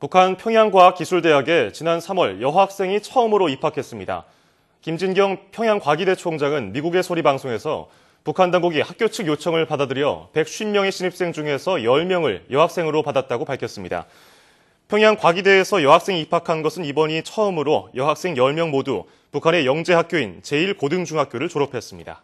북한 평양과학기술대학에 지난 3월 여학생이 처음으로 입학했습니다. 김진경 평양과기대 총장은 미국의 소리 방송에서 북한 당국이 학교 측 요청을 받아들여 150명의 신입생 중에서 10명을 여학생으로 받았다고 밝혔습니다. 평양과기대에서 여학생이 입학한 것은 이번이 처음으로 여학생 10명 모두 북한의 영재학교인 제1고등중학교를 졸업했습니다.